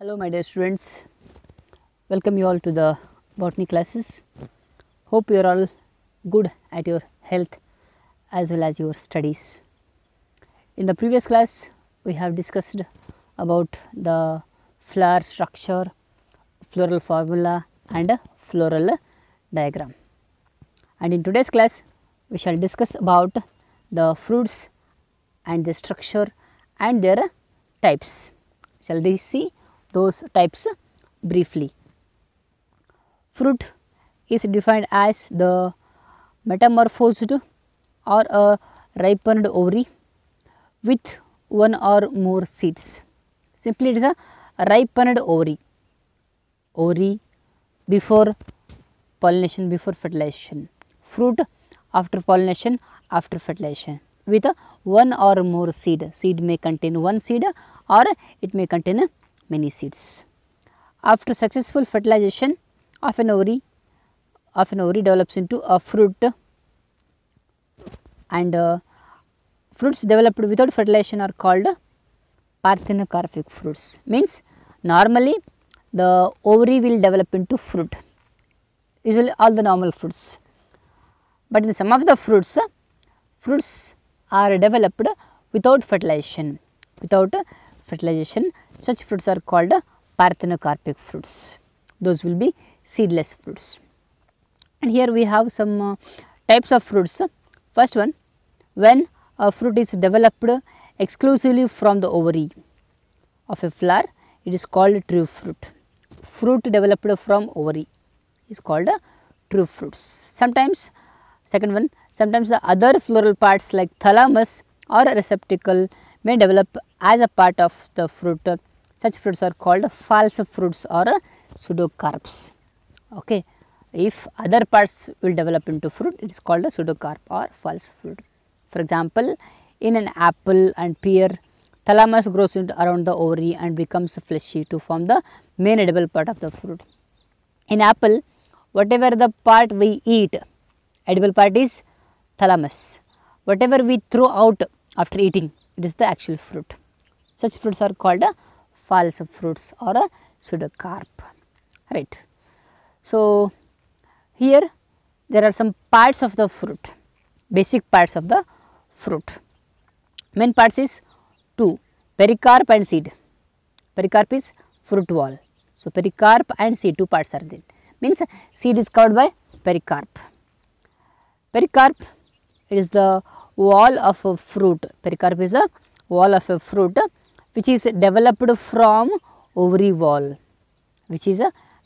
Hello my dear students, welcome you all to the botany classes. Hope you are all good at your health as well as your studies. In the previous class we have discussed about the flower structure, floral formula and floral diagram. And in today's class we shall discuss about the fruits and the structure and their types. Shall we see those types briefly. Fruit is defined as the metamorphosed or a ripened ovary with one or more seeds. Simply it is a ripened ovary, ovary before pollination, before fertilization, fruit after pollination, after fertilization with one or more seed. Seed may contain one seed or it may contain many seeds. After successful fertilization of an ovary, of an ovary develops into a fruit and uh, fruits developed without fertilization are called parthenocarpic fruits means normally the ovary will develop into fruit usually all the normal fruits but in some of the fruits uh, fruits are developed without fertilization without uh, fertilization such fruits are called parthenocarpic fruits. Those will be seedless fruits. And here we have some uh, types of fruits. First one, when a fruit is developed exclusively from the ovary of a flower, it is called true fruit. Fruit developed from ovary is called true fruits. Sometimes, second one, sometimes the other floral parts like thalamus or receptacle may develop as a part of the fruit such fruits are called false fruits or pseudocarps. Okay. If other parts will develop into fruit, it is called a pseudocarp or false fruit. For example, in an apple and pear, thalamus grows around the ovary and becomes fleshy to form the main edible part of the fruit. In apple, whatever the part we eat, edible part is thalamus. Whatever we throw out after eating, it is the actual fruit. Such fruits are called a false fruits or a pseudocarp right. So, here there are some parts of the fruit basic parts of the fruit main parts is two pericarp and seed pericarp is fruit wall so pericarp and seed two parts are there means seed is covered by pericarp pericarp is the wall of a fruit pericarp is a wall of a fruit which is developed from ovary wall which is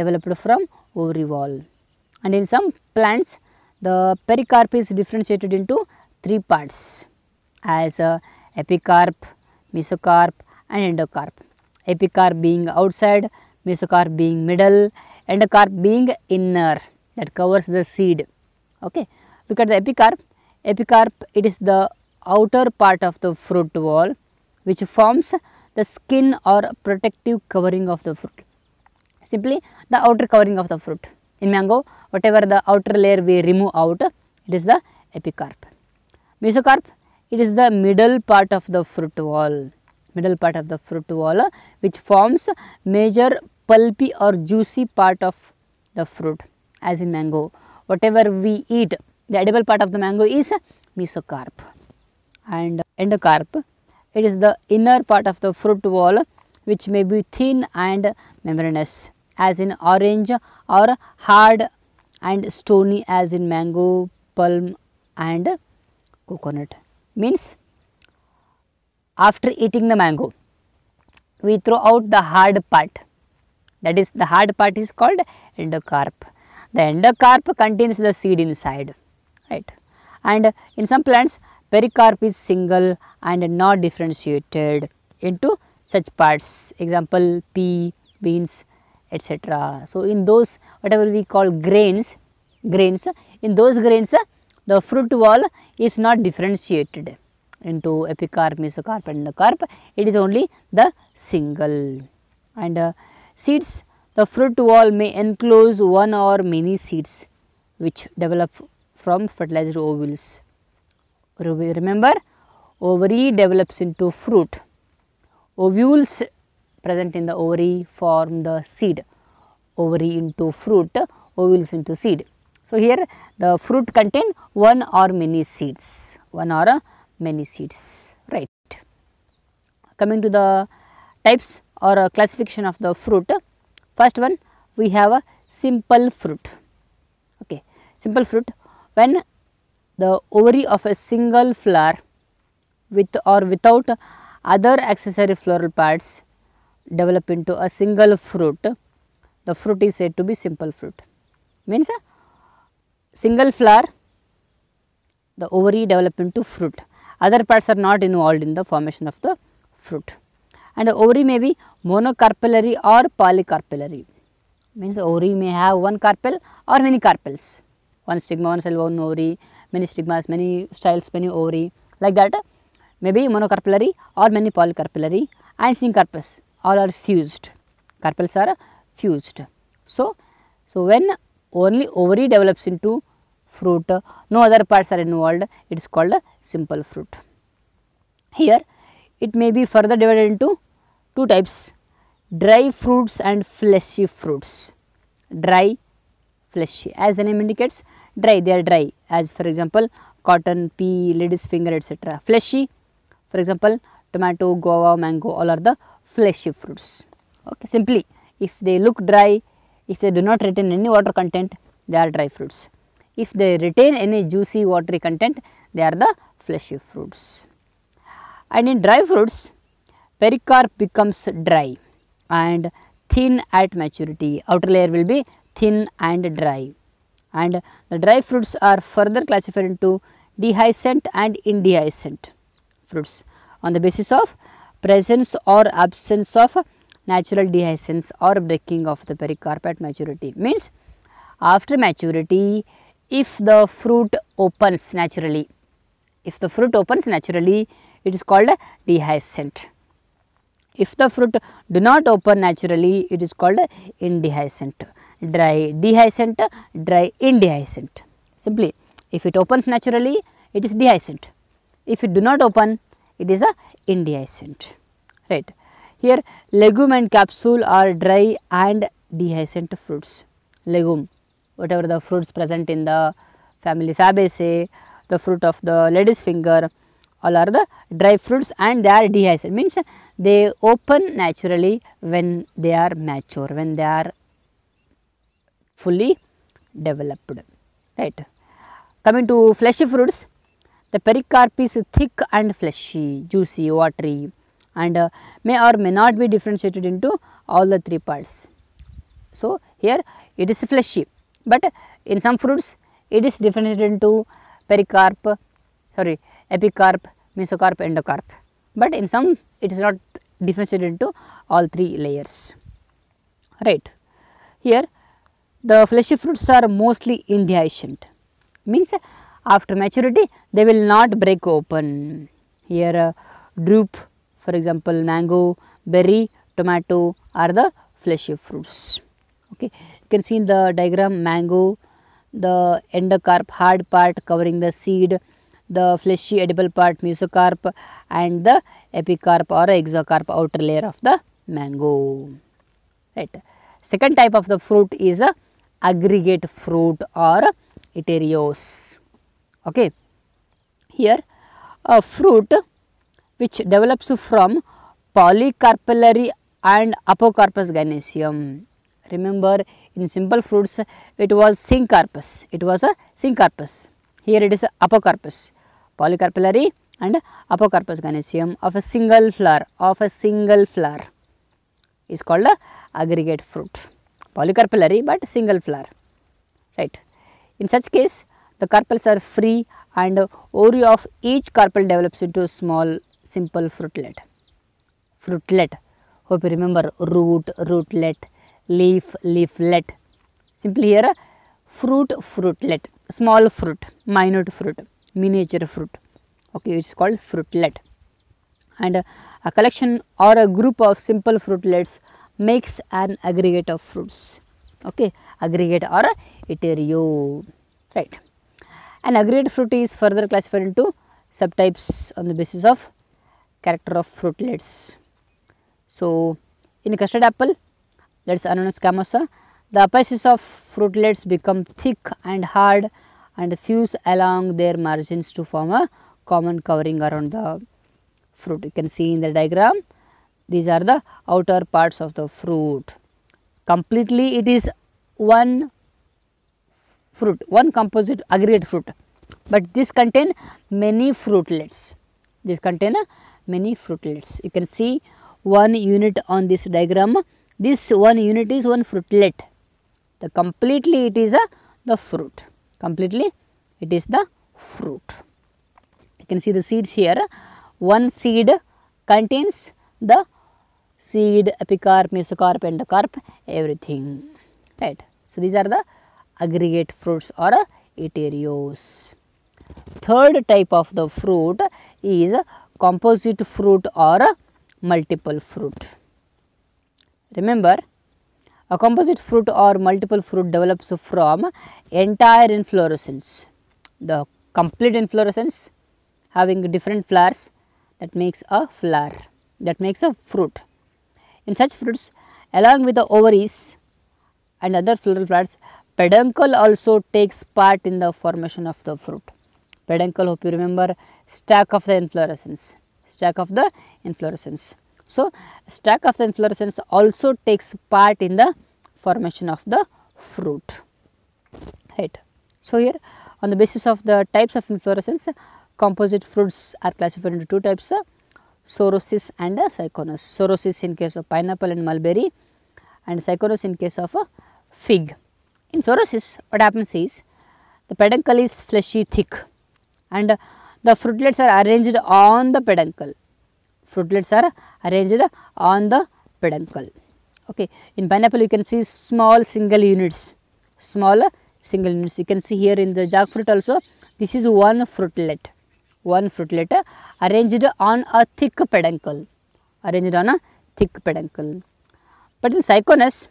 developed from ovary wall and in some plants the pericarp is differentiated into three parts as uh, epicarp mesocarp and endocarp epicarp being outside mesocarp being middle endocarp being inner that covers the seed okay look at the epicarp epicarp it is the outer part of the fruit wall which forms the skin or protective covering of the fruit. Simply the outer covering of the fruit. In mango, whatever the outer layer we remove out, it is the epicarp. Mesocarp, it is the middle part of the fruit wall, middle part of the fruit wall which forms major pulpy or juicy part of the fruit as in mango. Whatever we eat, the edible part of the mango is mesocarp and endocarp it is the inner part of the fruit wall which may be thin and membranous as in orange or hard and stony as in mango, palm and coconut. Means after eating the mango, we throw out the hard part. That is the hard part is called endocarp. The endocarp contains the seed inside, right? And in some plants, pericarp is single and not differentiated into such parts example pea, beans etc. So, in those whatever we call grains, grains in those grains the fruit wall is not differentiated into epicarp, mesocarp and endocarp it is only the single and uh, seeds the fruit wall may enclose one or many seeds which develop from fertilized ovules Remember, ovary develops into fruit. Ovules present in the ovary form the seed. Ovary into fruit, ovules into seed. So, here the fruit contain one or many seeds, one or many seeds, right. Coming to the types or classification of the fruit, first one we have a simple fruit, okay. Simple fruit when the ovary of a single flower with or without other accessory floral parts develop into a single fruit, the fruit is said to be simple fruit. Means a uh, single flower, the ovary develop into fruit. Other parts are not involved in the formation of the fruit. And the ovary may be monocarpellary or polycarpellary. Means ovary may have one carpel or many carpels, one stigma, one cell, one ovary, many stigmas, many styles, many ovary, like that. Maybe monocarpillary or many polycarpillary and syncarpus, all are fused. Carpels are fused. So, so when only ovary develops into fruit, no other parts are involved, it is called a simple fruit. Here, it may be further divided into two types, dry fruits and fleshy fruits. Dry, fleshy, as the name indicates, dry they are dry as for example cotton, pea, lady's finger etc. Fleshy for example tomato, guava, mango all are the fleshy fruits. Okay, simply if they look dry, if they do not retain any water content they are dry fruits. If they retain any juicy watery content they are the fleshy fruits. And in dry fruits pericarp becomes dry and thin at maturity outer layer will be thin and dry and the dry fruits are further classified into dehiscent and indehiscent fruits on the basis of presence or absence of natural dehiscence or breaking of the pericarp at maturity means after maturity if the fruit opens naturally if the fruit opens naturally it is called a dehiscent if the fruit do not open naturally it is called indehiscent dry dehiscent, dry indehiscent. Simply, if it opens naturally, it is dehiscent. If it do not open, it is a indehiscent. Right. Here, legume and capsule are dry and dehiscent fruits. Legume, whatever the fruits present in the family Fabaceae, the fruit of the ladies finger, all are the dry fruits and they are dehiscent means they open naturally when they are mature when they are fully developed right. Coming to fleshy fruits the pericarp is thick and fleshy, juicy, watery and uh, may or may not be differentiated into all the three parts. So, here it is fleshy but in some fruits it is differentiated into pericarp, sorry epicarp, mesocarp, endocarp but in some it is not differentiated into all three layers right. Here the fleshy fruits are mostly indehiscent, Means after maturity they will not break open. Here uh, drupe for example mango, berry, tomato are the fleshy fruits. Okay. You can see in the diagram mango, the endocarp hard part covering the seed, the fleshy edible part mesocarp and the epicarp or exocarp outer layer of the mango. Right. Second type of the fruit is a uh, aggregate fruit or iterios. Okay. Here a fruit which develops from polycarpellary and apocarpus gynaecium. Remember in simple fruits it was syncarpus, it was a syncarpus. Here it is apocarpus, polycarpellary and apocarpus gynaecium of a single flower, of a single flower is called a aggregate fruit polycarpellary but single flower right. In such case the carpels are free and ovary of each carpel develops into a small simple fruitlet. Fruitlet hope you remember root, rootlet, leaf, leaflet simply here fruit fruitlet small fruit minute fruit miniature fruit okay it's called fruitlet and a collection or a group of simple fruitlets makes an aggregate of fruits okay aggregate or iterio right an aggregate fruit is further classified into subtypes on the basis of character of fruitlets so in custard apple that is Anonas camosa the apices of fruitlets become thick and hard and fuse along their margins to form a common covering around the fruit you can see in the diagram these are the outer parts of the fruit. Completely it is one fruit, one composite aggregate fruit. But this contain many fruitlets. This contain uh, many fruitlets. You can see one unit on this diagram. This one unit is one fruitlet. The completely it is a uh, the fruit. Completely it is the fruit. You can see the seeds here. One seed contains the seed, epicarp, mesocarp, endocarp, everything. Right. So these are the aggregate fruits or itereos. Third type of the fruit is composite fruit or multiple fruit. Remember, a composite fruit or multiple fruit develops from entire inflorescence. The complete inflorescence having different flowers that makes a flower, that makes a fruit. In such fruits, along with the ovaries and other floral parts, peduncle also takes part in the formation of the fruit. Peduncle, hope you remember, stack of the inflorescence, stack of the inflorescence. So, stack of the inflorescence also takes part in the formation of the fruit. Right. So, here on the basis of the types of inflorescence, composite fruits are classified into two types sorosis and a Psychonus. Sorosis in case of pineapple and mulberry and Psychonus in case of a fig. In sorosis what happens is the peduncle is fleshy thick and the fruitlets are arranged on the peduncle. Fruitlets are arranged on the peduncle. Okay. In pineapple you can see small single units, small single units. You can see here in the jackfruit also this is one fruitlet, one fruitlet arranged on a thick peduncle, arranged on a thick peduncle. But in Psychonus,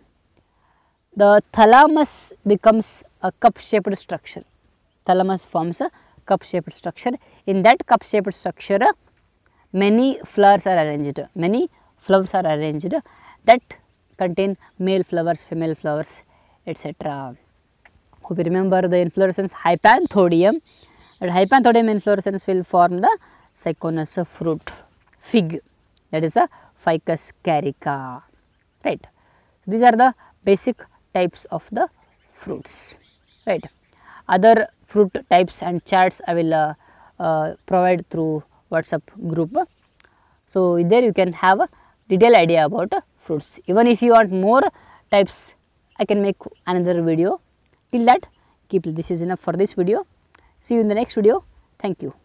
the thalamus becomes a cup-shaped structure. Thalamus forms a cup-shaped structure. In that cup-shaped structure, many flowers are arranged, many flowers are arranged that contain male flowers, female flowers, etc. Hope you remember the inflorescence hypanthodium. The hypanthodium inflorescence will form the Psychonus fruit, fig, that is a Ficus carica, right. These are the basic types of the fruits, right. Other fruit types and charts I will uh, uh, provide through WhatsApp group. So, there you can have a detailed idea about fruits. Even if you want more types, I can make another video. Till that, keep this is enough for this video. See you in the next video. Thank you.